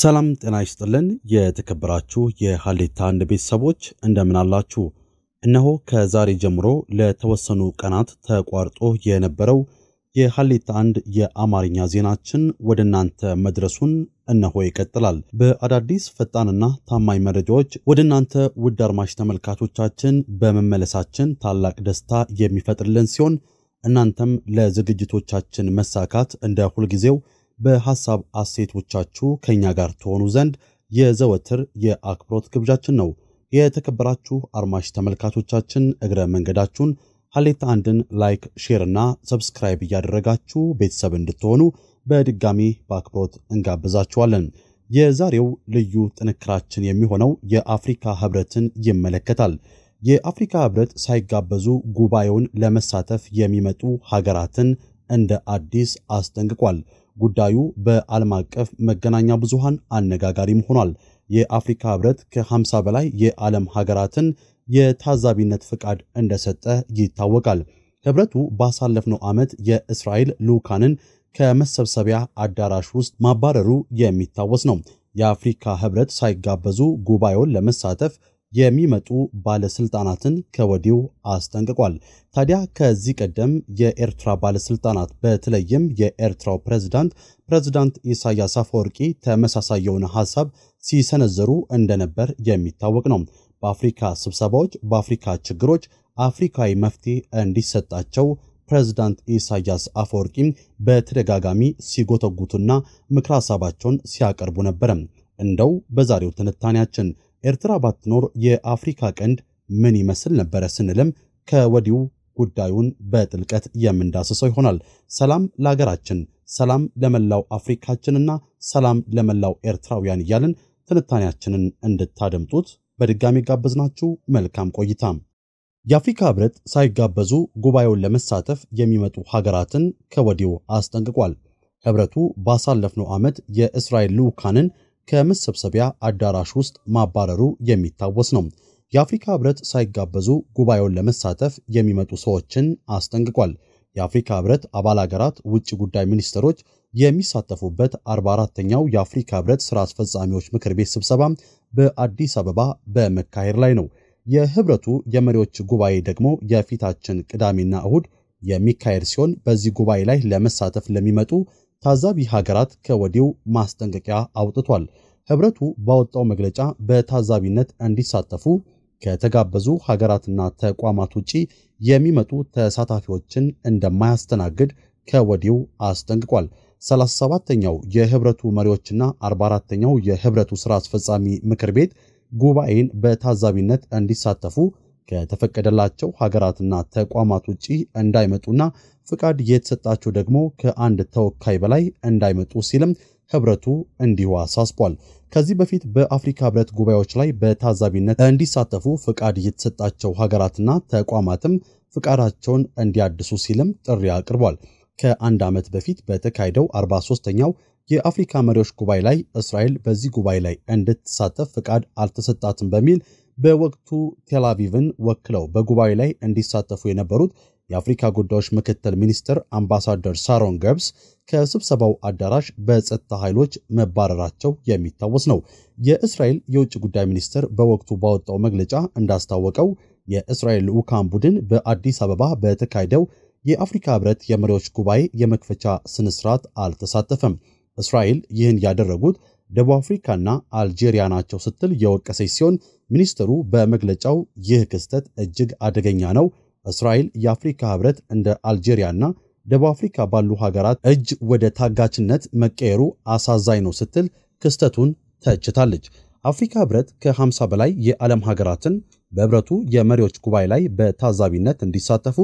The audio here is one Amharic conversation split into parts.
ሰላም ጤና ይስጥልን። የተከበራችሁ የሀሌታ አንድ ቤተሰቦች እንደምን አላችሁ? እነሆ ከዛሬ ጀምሮ ለተወሰኑ ቀናት ተቋርጦ የነበረው የሀሌታ አንድ የአማርኛ ዜናችን ወደ እናንተ መድረሱን እነሆ ይቀጥላል። በአዳዲስ ፈጣንና ታማኝ መረጃዎች ወደ እናንተ ውድ አድማሽ ተመልካቾቻችን በመመለሳችን ታላቅ ደስታ የሚፈጥርልን ሲሆን እናንተም ለዝግጅቶቻችን መሳካት እንደ ሁልጊዜው በሐሳብ አሴቶቻችሁ ከኛ ጋር ትሆኑ ዘንድ የዘወትር የአክብሮት ግብዣችን ነው። የተከበራችሁ አድማሽ ተመልካቾቻችን እግረ መንገዳችሁን ሀሌታ አንድን ላይክ፣ ሼር እና ሰብስክራይብ እያደረጋችሁ ቤተሰብ እንድትሆኑ በድጋሚ በአክብሮት እንጋብዛችኋለን። የዛሬው ልዩ ጥንክራችን የሚሆነው የአፍሪካ ህብረትን ይመለከታል። የአፍሪካ ህብረት ሳይጋበዙ ጉባኤውን ለመሳተፍ የሚመጡ ሀገራትን እንደ አዲስ አስጠንቅቋል። ጉዳዩ በዓለም አቀፍ መገናኛ ብዙሃን አነጋጋሪም ሆኗል። የአፍሪካ ህብረት ከ50 በላይ የዓለም ሀገራትን የታዛቢነት ፍቃድ እንደሰጠ ይታወቃል። ህብረቱ ባሳለፍነው ዓመት የእስራኤል ልዑካንን ከመሰብሰቢያ አዳራሽ ውስጥ ማባረሩ የሚታወስ ነው። የአፍሪካ ህብረት ሳይጋበዙ ጉባኤውን ለመሳተፍ የሚመጡ ባለስልጣናትን ከወዲሁ አስጠንቅቋል። ታዲያ ከዚህ ቀደም የኤርትራ ባለስልጣናት በተለይም የኤርትራው ፕሬዝዳንት ፕሬዝዳንት ኢሳያስ አፈወርቂ ተመሳሳይ የሆነ ሀሳብ ሲሰነዘሩ እንደነበር የሚታወቅ ነው። በአፍሪካ ስብሰባዎች፣ በአፍሪካ ችግሮች አፍሪካዊ መፍትሄ እንዲሰጣቸው ፕሬዝዳንት ኢሳያስ አፈወርቂ በተደጋጋሚ ሲጎተጉቱና ምክረ ሀሳባቸውን ሲያቀርቡ ነበረ። እንደው በዛሬው ትንታኔያችን ኤርትራ ባትኖር የአፍሪካ ቀንድ ምን ይመስል ነበረ ስንልም ከወዲሁ ጉዳዩን በጥልቀት የምንዳስሰው ይሆናል። ሰላም ለሀገራችን፣ ሰላም ለመላው አፍሪካችንና ሰላም ለመላው ኤርትራውያን እያልን ትንታኔያችንን እንድታደምጡት በድጋሚ ጋበዝናችሁ። መልካም ቆይታ። የአፍሪካ ህብረት ሳይጋበዙ ጉባኤውን ለመሳተፍ የሚመጡ ሀገራትን ከወዲሁ አስጠንቅቋል። ህብረቱ ባሳለፍነው ዓመት የእስራኤል ልዑካንን ከመሰብሰቢያ አዳራሽ ውስጥ ማባረሩ የሚታወስ ነው። የአፍሪካ ህብረት ሳይጋበዙ ጉባኤውን ለመሳተፍ የሚመጡ ሰዎችን አስጠንቅቋል። የአፍሪካ ህብረት አባል አገራት ውጭ ጉዳይ ሚኒስትሮች የሚሳተፉበት 44ተኛው የአፍሪካ ህብረት ስራ አስፈጻሚዎች ምክር ቤት ስብሰባ በአዲስ አበባ በመካሄድ ላይ ነው። የህብረቱ የመሪዎች ጉባኤ ደግሞ የፊታችን ቅዳሜና እሁድ የሚካሄድ ሲሆን በዚህ ጉባኤ ላይ ለመሳተፍ ለሚመጡ ታዛቢ ሀገራት ከወዲው ማስጠንቀቂያ አውጥቷል። ህብረቱ ባወጣው መግለጫ በታዛቢነት እንዲሳተፉ ከተጋበዙ ሀገራትና ተቋማት ውጪ የሚመጡ ተሳታፊዎችን እንደማያስተናግድ ከወዲው አስጠንቅቋል። 37ኛው የህብረቱ መሪዎችና 44ኛው የህብረቱ ስራ አስፈጻሚ ምክር ቤት ጉባኤን በታዛቢነት እንዲሳተፉ ከተፈቀደላቸው ሀገራትና ተቋማት ውጪ እንዳይመጡና ፍቃድ የተሰጣቸው ደግሞ ከአንድ ተወካይ በላይ እንዳይመጡ ሲልም ህብረቱ እንዲሁ አሳስቧል። ከዚህ በፊት በአፍሪካ ህብረት ጉባኤዎች ላይ በታዛቢነት እንዲሳተፉ ፍቃድ የተሰጣቸው ሀገራትና ተቋማትም ፍቃዳቸውን እንዲያድሱ ሲልም ጥሪ አቅርቧል። ከአንድ ዓመት በፊት በተካሄደው 43ኛው የአፍሪካ መሪዎች ጉባኤ ላይ እስራኤል በዚህ ጉባኤ ላይ እንድትሳተፍ ፍቃድ አልተሰጣትም በሚል በወቅቱ ቴላቪቭን ወክለው በጉባኤ ላይ እንዲሳተፉ የነበሩት የአፍሪካ ጉዳዮች ምክትል ሚኒስትር አምባሳደር ሳሮን ገብስ ከስብሰባው አዳራሽ በጸጥታ ኃይሎች መባረራቸው የሚታወስ ነው። የእስራኤል የውጭ ጉዳይ ሚኒስትር በወቅቱ ባወጣው መግለጫ እንዳስታወቀው የእስራኤል ልዑካን ቡድን በአዲስ አበባ በተካሄደው የአፍሪካ ህብረት የመሪዎች ጉባኤ የመክፈቻ ስነስርዓት አልተሳተፈም። እስራኤል ይህን ያደረጉት ደቡብ አፍሪካና አልጄሪያ ናቸው ስትል የወቀሰች ሲሆን ሚኒስትሩ በመግለጫው ይህ ክስተት እጅግ አደገኛ ነው፣ እስራኤል የአፍሪካ ህብረት እንደ አልጄሪያና ደቡብ አፍሪካ ባሉ ሀገራት እጅ ወደ ታጋችነት መቀየሩ አሳዛኝ ነው ስትል ክስተቱን ተችታለች። አፍሪካ ህብረት ከ50 በላይ የዓለም ሀገራትን በህብረቱ የመሪዎች ጉባኤ ላይ በታዛቢነት እንዲሳተፉ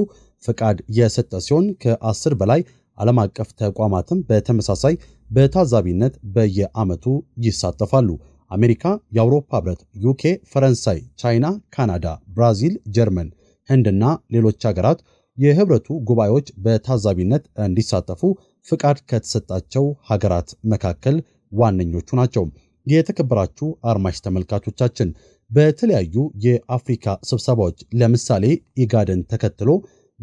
ፍቃድ የሰጠ ሲሆን ከ10 በላይ ዓለም አቀፍ ተቋማትም በተመሳሳይ በታዛቢነት በየዓመቱ ይሳተፋሉ። አሜሪካ፣ የአውሮፓ ህብረት፣ ዩኬ፣ ፈረንሳይ፣ ቻይና፣ ካናዳ፣ ብራዚል፣ ጀርመን፣ ህንድና ሌሎች ሀገራት የህብረቱ ጉባኤዎች በታዛቢነት እንዲሳተፉ ፍቃድ ከተሰጣቸው ሀገራት መካከል ዋነኞቹ ናቸው። የተከበራችሁ አድማጭ ተመልካቾቻችን በተለያዩ የአፍሪካ ስብሰባዎች ለምሳሌ ኢጋድን ተከትሎ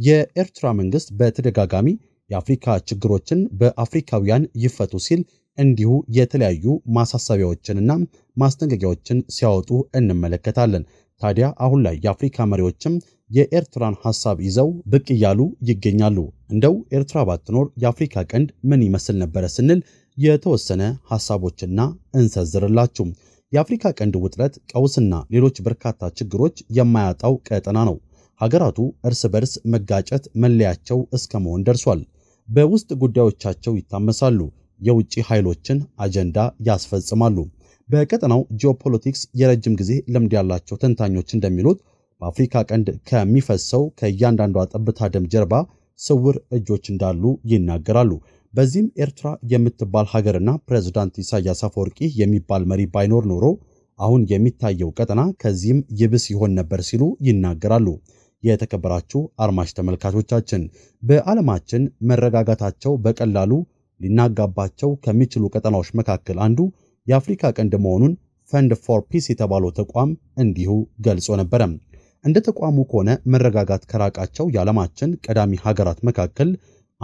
የኤርትራ መንግስት በተደጋጋሚ የአፍሪካ ችግሮችን በአፍሪካውያን ይፈቱ ሲል እንዲሁ የተለያዩ ማሳሰቢያዎችንና ማስጠንቀቂያዎችን ሲያወጡ እንመለከታለን። ታዲያ አሁን ላይ የአፍሪካ መሪዎችም የኤርትራን ሐሳብ ይዘው ብቅ እያሉ ይገኛሉ። እንደው ኤርትራ ባትኖር የአፍሪካ ቀንድ ምን ይመስል ነበረ ስንል የተወሰነ ሐሳቦችና እንሰዝርላችሁ። የአፍሪካ ቀንድ ውጥረት፣ ቀውስና ሌሎች በርካታ ችግሮች የማያጣው ቀጠና ነው። ሀገራቱ እርስ በርስ መጋጨት መለያቸው እስከ መሆን ደርሷል። በውስጥ ጉዳዮቻቸው ይታመሳሉ፣ የውጭ ኃይሎችን አጀንዳ ያስፈጽማሉ። በቀጠናው ጂኦፖለቲክስ የረጅም ጊዜ ልምድ ያላቸው ተንታኞች እንደሚሉት በአፍሪካ ቀንድ ከሚፈሰው ከእያንዳንዷ ጠብታ ደም ጀርባ ስውር እጆች እንዳሉ ይናገራሉ። በዚህም ኤርትራ የምትባል ሀገርና ፕሬዝዳንት ኢሳያስ አፈወርቂ የሚባል መሪ ባይኖር ኖሮ አሁን የሚታየው ቀጠና ከዚህም ይብስ ይሆን ነበር ሲሉ ይናገራሉ። የተከበራችሁ አድማጭ ተመልካቾቻችን በዓለማችን መረጋጋታቸው በቀላሉ ሊናጋባቸው ከሚችሉ ቀጠናዎች መካከል አንዱ የአፍሪካ ቀንድ መሆኑን ፈንድ ፎር ፒስ የተባለው ተቋም እንዲሁ ገልጾ ነበረ። እንደ ተቋሙ ከሆነ መረጋጋት ከራቃቸው የዓለማችን ቀዳሚ ሀገራት መካከል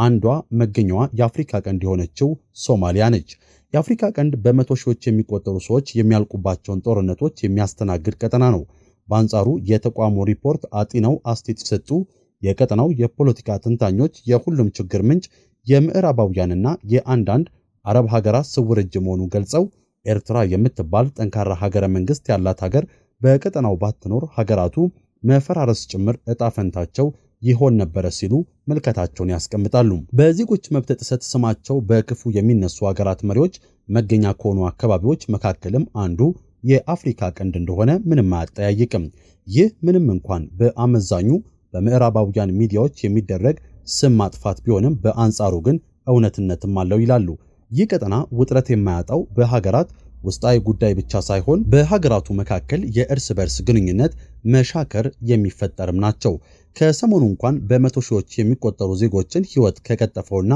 አንዷ መገኛዋ የአፍሪካ ቀንድ የሆነችው ሶማሊያ ነች። የአፍሪካ ቀንድ በመቶ ሺዎች የሚቆጠሩ ሰዎች የሚያልቁባቸውን ጦርነቶች የሚያስተናግድ ቀጠና ነው። በአንጻሩ የተቋሙ ሪፖርት አጢነው አስቴት የሰጡ የቀጠናው የፖለቲካ ተንታኞች የሁሉም ችግር ምንጭ የምዕራባውያንና የአንዳንድ አረብ ሀገራት ስውር እጅ መሆኑ ገልጸው ኤርትራ የምትባል ጠንካራ ሀገረ መንግስት ያላት ሀገር በቀጠናው ባትኖር ሀገራቱ መፈራረስ ጭምር እጣፈንታቸው ይሆን ነበረ ሲሉ ምልከታቸውን ያስቀምጣሉ። በዜጎች መብት ጥሰት ስማቸው በክፉ የሚነሱ ሀገራት መሪዎች መገኛ ከሆኑ አካባቢዎች መካከልም አንዱ የአፍሪካ ቀንድ እንደሆነ ምንም አያጠያይቅም። ይህ ምንም እንኳን በአመዛኙ በምዕራባውያን ሚዲያዎች የሚደረግ ስም ማጥፋት ቢሆንም በአንጻሩ ግን እውነትነትም አለው ይላሉ። ይህ ቀጠና ውጥረት የማያጣው በሀገራት ውስጣዊ ጉዳይ ብቻ ሳይሆን በሀገራቱ መካከል የእርስ በርስ ግንኙነት መሻከር የሚፈጠርም ናቸው። ከሰሞኑ እንኳን በመቶ ሺዎች የሚቆጠሩ ዜጎችን ሕይወት ከቀጠፈውና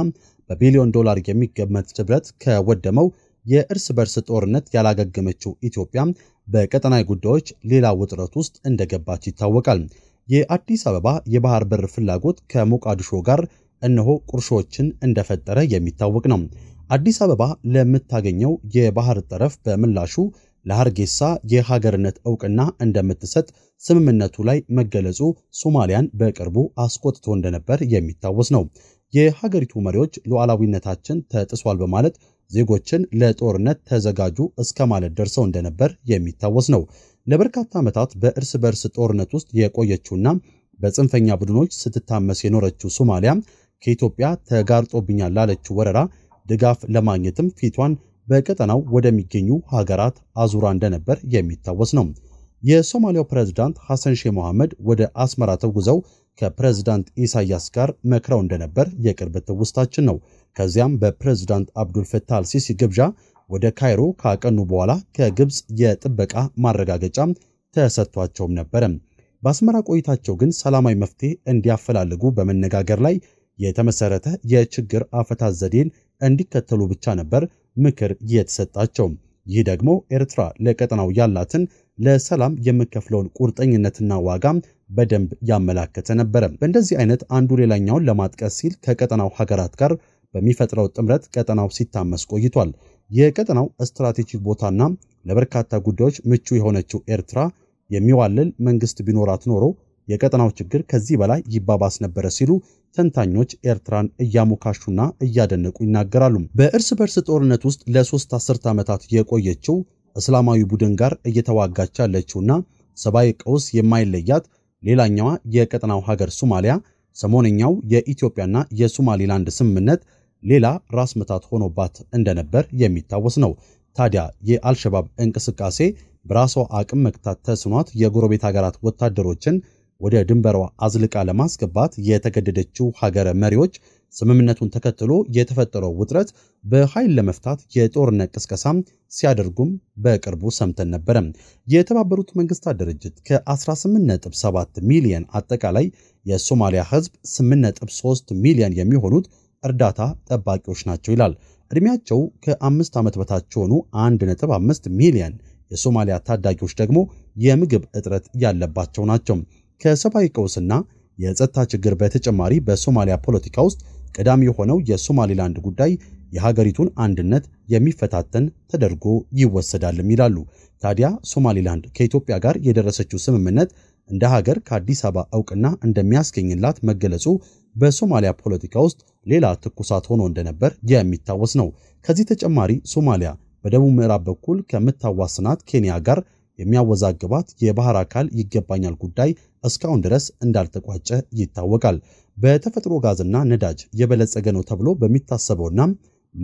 በቢሊዮን ዶላር የሚገመት ንብረት ከወደመው የእርስ በርስ ጦርነት ያላገገመችው ኢትዮጵያ በቀጠናዊ ጉዳዮች ሌላ ውጥረት ውስጥ እንደገባች ይታወቃል። የአዲስ አበባ የባህር በር ፍላጎት ከሞቃዲሾ ጋር እነሆ ቁርሾችን እንደፈጠረ የሚታወቅ ነው። አዲስ አበባ ለምታገኘው የባህር ጠረፍ በምላሹ ለሀርጌሳ የሀገርነት ዕውቅና እንደምትሰጥ ስምምነቱ ላይ መገለጹ ሶማሊያን በቅርቡ አስቆጥቶ እንደነበር የሚታወስ ነው። የሀገሪቱ መሪዎች ሉዓላዊነታችን ተጥሷል በማለት ዜጎችን ለጦርነት ተዘጋጁ እስከ ማለት ደርሰው እንደነበር የሚታወስ ነው። ለበርካታ ዓመታት በእርስ በእርስ ጦርነት ውስጥ የቆየችውና በጽንፈኛ ቡድኖች ስትታመስ የኖረችው ሶማሊያ ከኢትዮጵያ ተጋርጦብኛል ላለችው ወረራ ድጋፍ ለማግኘትም ፊቷን በቀጠናው ወደሚገኙ ሀገራት አዙራ እንደነበር የሚታወስ ነው። የሶማሊያው ፕሬዝዳንት ሐሰን ሼህ መሐመድ ወደ አስመራ ተጉዘው ከፕሬዝዳንት ኢሳያስ ጋር መክረው እንደነበር የቅርብ ትውስታችን ነው። ከዚያም በፕሬዝዳንት አብዱልፈታህ አልሲሲ ግብዣ ወደ ካይሮ ካቀኑ በኋላ ከግብፅ የጥበቃ ማረጋገጫ ተሰጥቷቸውም ነበረ። በአስመራ ቆይታቸው ግን ሰላማዊ መፍትሄ እንዲያፈላልጉ በመነጋገር ላይ የተመሰረተ የችግር አፈታት ዘዴን እንዲከተሉ ብቻ ነበር ምክር የተሰጣቸው። ይህ ደግሞ ኤርትራ ለቀጠናው ያላትን ለሰላም የምከፍለውን ቁርጠኝነትና ዋጋ በደንብ ያመላከተ ነበረ። በእንደዚህ አይነት አንዱ ሌላኛውን ለማጥቀስ ሲል ከቀጠናው ሀገራት ጋር በሚፈጥረው ጥምረት ቀጠናው ሲታመስ ቆይቷል። የቀጠናው ስትራቴጂክ ቦታና ለበርካታ ጉዳዮች ምቹ የሆነችው ኤርትራ የሚዋልል መንግስት ቢኖራት ኖሮ የቀጠናው ችግር ከዚህ በላይ ይባባስ ነበረ ሲሉ ተንታኞች ኤርትራን እያሞካሹና እያደነቁ ይናገራሉ። በእርስ በርስ ጦርነት ውስጥ ለሶስት አስርት ዓመታት የቆየችው እስላማዊ ቡድን ጋር እየተዋጋች ያለችውና ሰብአዊ ቀውስ የማይለያት ሌላኛዋ የቀጠናው ሀገር ሶማሊያ ሰሞነኛው የኢትዮጵያና የሶማሊላንድ ስምምነት ሌላ ራስ ምታት ሆኖባት እንደነበር የሚታወስ ነው። ታዲያ የአልሸባብ እንቅስቃሴ በራሷ አቅም መግታት ተስኗት የጎረቤት ሀገራት ወታደሮችን ወደ ድንበሯ አዝልቃ ለማስገባት የተገደደችው ሀገረ መሪዎች ስምምነቱን ተከትሎ የተፈጠረው ውጥረት በኃይል ለመፍታት የጦርነት ቅስቀሳ ሲያደርጉም በቅርቡ ሰምተን ነበረ። የተባበሩት መንግስታት ድርጅት ከ18.7 ሚሊዮን አጠቃላይ የሶማሊያ ህዝብ 8.3 ሚሊዮን የሚሆኑት እርዳታ ጠባቂዎች ናቸው ይላል። እድሜያቸው ከአምስት ዓመት በታች የሆኑ 1.5 ሚሊዮን የሶማሊያ ታዳጊዎች ደግሞ የምግብ እጥረት ያለባቸው ናቸው። ከሰብአዊ ቀውስና የጸጥታ ችግር በተጨማሪ በሶማሊያ ፖለቲካ ውስጥ ቀዳሚ የሆነው የሶማሊላንድ ጉዳይ የሀገሪቱን አንድነት የሚፈታተን ተደርጎ ይወሰዳልም ይላሉ። ታዲያ ሶማሊላንድ ከኢትዮጵያ ጋር የደረሰችው ስምምነት እንደ ሀገር ከአዲስ አበባ እውቅና እንደሚያስገኝላት መገለጹ በሶማሊያ ፖለቲካ ውስጥ ሌላ ትኩሳት ሆኖ እንደነበር የሚታወስ ነው። ከዚህ ተጨማሪ ሶማሊያ በደቡብ ምዕራብ በኩል ከምታዋስናት ኬንያ ጋር የሚያወዛግባት የባህር አካል ይገባኛል ጉዳይ እስካሁን ድረስ እንዳልተቋጨ ይታወቃል። በተፈጥሮ ጋዝና ነዳጅ የበለጸገ ነው ተብሎ በሚታሰበውና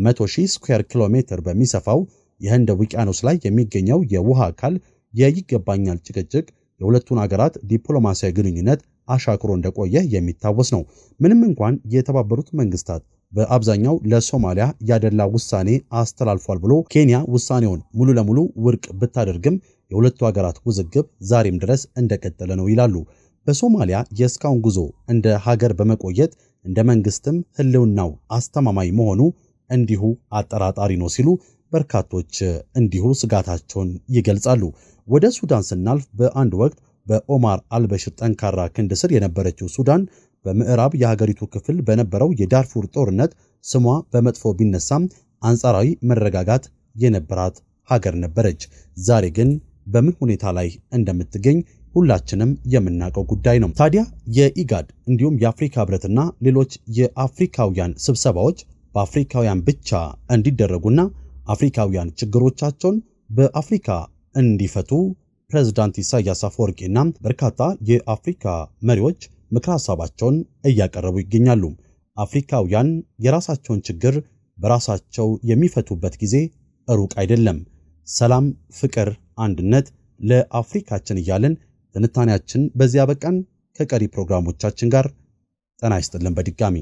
100,000 ስኩዌር ኪሎ ሜትር በሚሰፋው የህንድ ውቅያኖስ ላይ የሚገኘው የውሃ አካል የይገባኛል ጭቅጭቅ የሁለቱን አገራት ዲፕሎማሲያዊ ግንኙነት አሻክሮ እንደቆየ የሚታወስ ነው። ምንም እንኳን የተባበሩት መንግስታት በአብዛኛው ለሶማሊያ ያደላ ውሳኔ አስተላልፏል ብሎ ኬንያ ውሳኔውን ሙሉ ለሙሉ ውድቅ ብታደርግም የሁለቱ ሀገራት ውዝግብ ዛሬም ድረስ እንደቀጠለ ነው ይላሉ። በሶማሊያ የእስካሁን ጉዞ እንደ ሀገር በመቆየት እንደ መንግስትም ህልውናው አስተማማኝ መሆኑ እንዲሁ አጠራጣሪ ነው ሲሉ በርካቶች እንዲሁ ስጋታቸውን ይገልጻሉ። ወደ ሱዳን ስናልፍ በአንድ ወቅት በኦማር አልበሽር ጠንካራ ክንድ ስር የነበረችው ሱዳን በምዕራብ የሀገሪቱ ክፍል በነበረው የዳርፉር ጦርነት ስሟ በመጥፎ ቢነሳም አንጻራዊ መረጋጋት የነበራት ሀገር ነበረች። ዛሬ ግን በምን ሁኔታ ላይ እንደምትገኝ ሁላችንም የምናውቀው ጉዳይ ነው። ታዲያ የኢጋድ እንዲሁም የአፍሪካ ህብረትና ሌሎች የአፍሪካውያን ስብሰባዎች በአፍሪካውያን ብቻ እንዲደረጉና አፍሪካውያን ችግሮቻቸውን በአፍሪካ እንዲፈቱ ፕሬዝዳንት ኢሳያስ አፈወርቂና በርካታ የአፍሪካ መሪዎች ምክር ሀሳባቸውን እያቀረቡ ይገኛሉ። አፍሪካውያን የራሳቸውን ችግር በራሳቸው የሚፈቱበት ጊዜ ሩቅ አይደለም። ሰላም፣ ፍቅር፣ አንድነት ለአፍሪካችን እያለን ትንታኔያችን በዚያ በቃን። ከቀሪ ፕሮግራሞቻችን ጋር ጤና ይስጥልን በድጋሚ